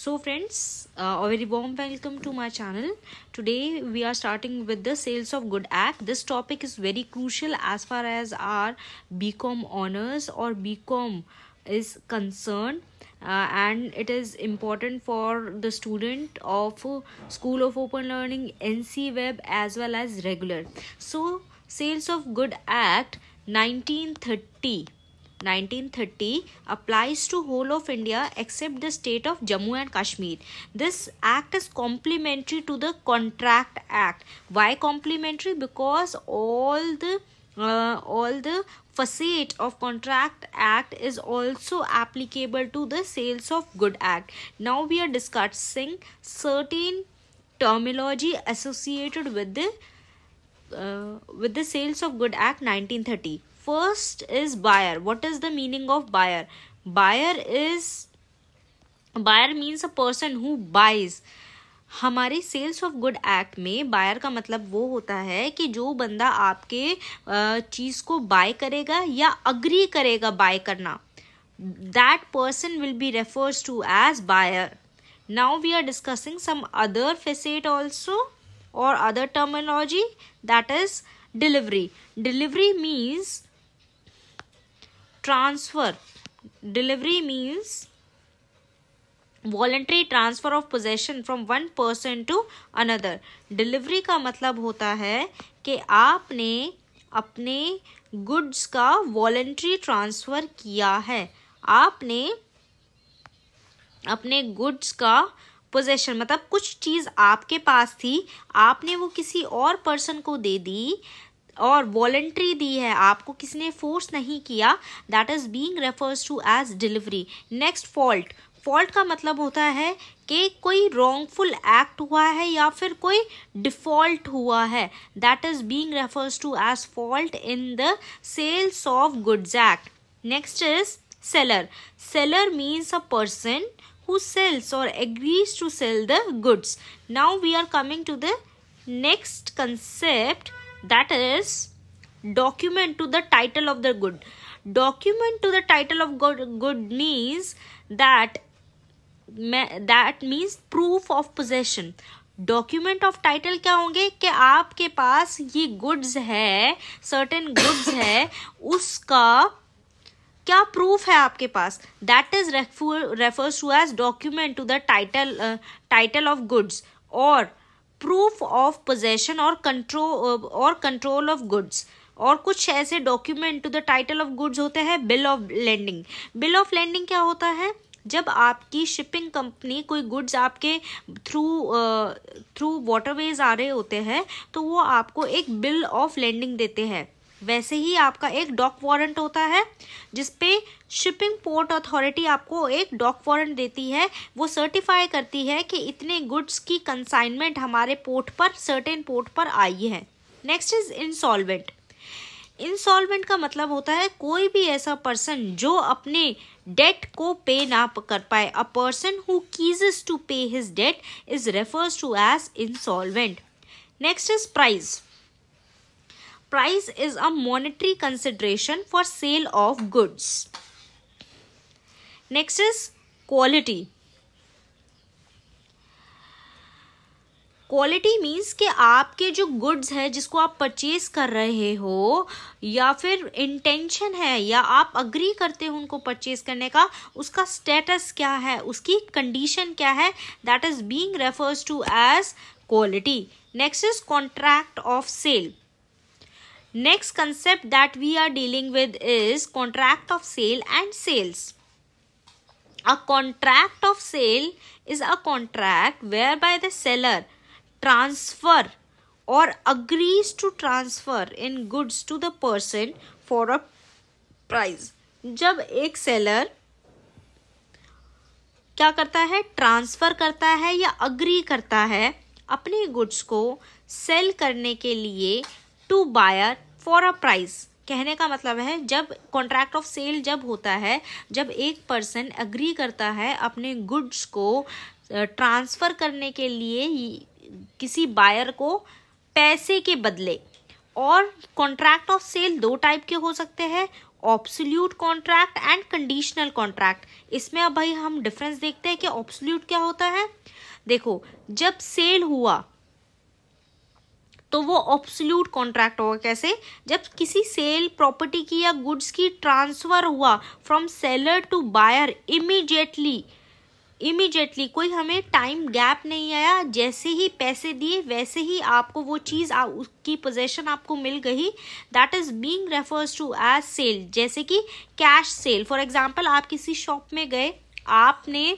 so friends uh, a very warm welcome to my channel today we are starting with the sales of good act this topic is very crucial as far as our bcom honors or bcom is concerned uh, and it is important for the student of school of open learning nc web as well as regular so sales of good act 1930 1930 applies to whole of India except the state of Jammu and Kashmir. This act is complementary to the Contract Act. Why complementary? Because all the uh, all the facet of contract act is also applicable to the sales of good act now we are discussing certain terminology associated with the uh, with the sales of good act 1930 first is buyer what is the meaning of buyer buyer is buyer means a person who buys हमारे sales of good act में buyer का मतलब वो होता है कि जो बंदा आपके चीज़ को बाय करेगा या अग्री करेगा बाय करना that person will be refers to as buyer now we are discussing some other facet also और other terminology that is delivery delivery means transfer delivery means voluntary transfer of possession from one person to another delivery का मतलब होता है कि आपने अपने goods का voluntary transfer किया है आपने अपने गुड्स का पोजेशन मतलब कुछ चीज़ आपके पास थी आपने वो किसी और पर्सन को दे दी और वॉलेंट्री दी है आपको किसने फोर्स नहीं किया that is being refers to as delivery next fault fault का मतलब होता है कि कोई रॉन्गफुल एक्ट हुआ है या फिर कोई डिफॉल्ट हुआ है that is being refers to as fault in the sales of goods act next is seller seller means a person who sales और agrees to sell the goods now we are coming to the next concept that is document to the title of the good document to the title of good, good means that that means proof of possession document of title क्या होंगे कि आपके पास ये goods है certain goods है उसका क्या proof है आपके पास that is refers to as document to the title title of goods और प्रूफ ऑफ पोजेशन और कंट्रोल और कंट्रोल ऑफ गुड्स और कुछ ऐसे document to the title of goods होते हैं bill of landing bill of landing क्या होता है जब आपकी शिपिंग कंपनी कोई गुड्स आपके थ्रू थ्रू वाटरवेज आ रहे होते हैं तो वो आपको एक बिल ऑफ लैंडिंग देते हैं वैसे ही आपका एक डॉक वारंट होता है जिसपे शिपिंग पोर्ट अथॉरिटी आपको एक डॉक वारंट देती है वो सर्टिफाई करती है कि इतने गुड्स की कंसाइनमेंट हमारे पोर्ट पर सर्टेन पोर्ट पर आई है नेक्स्ट इज इंसॉल्वेंट इंसॉल्वेंट का मतलब होता है कोई भी ऐसा पर्सन जो अपने डेट को पे ना कर पाए a person who ceases to pay his debt is refers to as insolvent next is price price is a monetary consideration for sale of goods next is quality quality means कि आपके जो goods है जिसको आप purchase कर रहे हो या फिर इंटेंशन है या आप अग्री करते हो उनको परचेज करने का उसका स्टेटस क्या है उसकी कंडीशन क्या है that is being refers to as quality next is contract of sale Next concept that we are dealing with is contract of sale and sales. A contract of sale is a contract whereby the seller transfer or agrees to transfer in goods to the person for a price. जब एक seller क्या करता है transfer करता है या agree करता है अपने गुड्स को सेल करने के लिए to buyer for a price कहने का मतलब है जब कॉन्ट्रैक्ट ऑफ सेल जब होता है जब एक पर्सन अग्री करता है अपने गुड्स को ट्रांसफ़र करने के लिए किसी बायर को पैसे के बदले और कॉन्ट्रैक्ट ऑफ सेल दो टाइप के हो सकते हैं absolute contract and conditional contract इसमें अब भाई हम डिफरेंस देखते हैं कि ऑब्सोल्यूट क्या होता है देखो जब सेल हुआ तो वो ऑब्सोल्यूट कॉन्ट्रैक्ट होगा कैसे जब किसी सेल प्रॉपर्टी की या गुड्स की ट्रांसफर हुआ from seller to buyer immediately immediately कोई हमें टाइम गैप नहीं आया जैसे ही पैसे दिए वैसे ही आपको वो चीज़ आ, उसकी पोजेशन आपको मिल गई that is being refers to as sale जैसे कि कैश सेल फॉर एग्जाम्पल आप किसी शॉप में गए आपने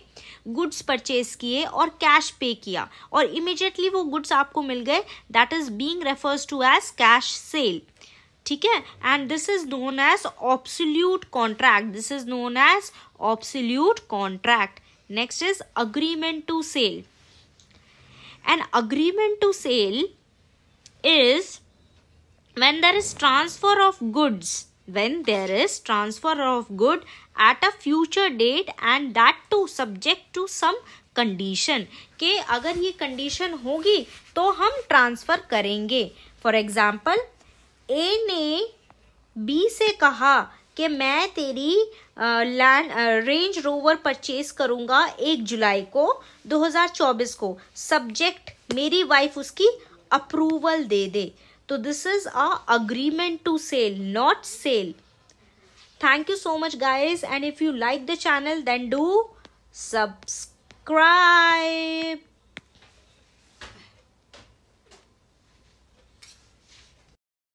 गुड्स परचेज किए और कैश पे किया और इमिजिएटली वो गुड्स आपको मिल गए that is being refers to as cash sale ठीक है and this is known as absolute contract this is known as absolute contract next is agreement to sell and agreement to sell is when there is transfer of goods when there is transfer of good at a future date and that too subject to some condition के अगर ये condition होगी तो हम transfer करेंगे for example ए ने B से कहा कि मैं तेरी लैंड रेंज रोवर परचेज करूँगा एक जुलाई को 2024 को सब्जेक्ट मेरी वाइफ उसकी अप्रूवल दे दे तो this is a agreement to sell not sale thank you so much guys and if you like the channel then do subscribe